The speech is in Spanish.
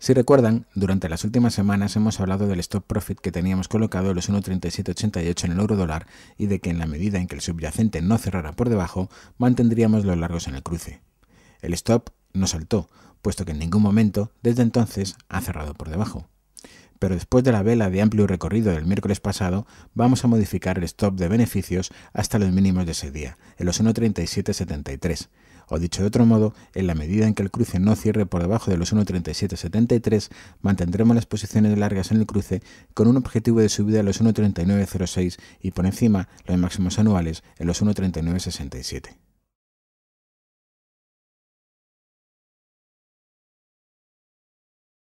Si recuerdan, durante las últimas semanas hemos hablado del stop profit que teníamos colocado en los 1.3788 en el euro dólar y de que en la medida en que el subyacente no cerrara por debajo, mantendríamos los largos en el cruce. El stop no saltó, puesto que en ningún momento desde entonces ha cerrado por debajo. Pero después de la vela de amplio recorrido del miércoles pasado, vamos a modificar el stop de beneficios hasta los mínimos de ese día, en los 1.3773 o dicho de otro modo, en la medida en que el cruce no cierre por debajo de los 1.3773, mantendremos las posiciones largas en el cruce con un objetivo de subida a los 1.3906 y por encima los máximos anuales en los 1.3967.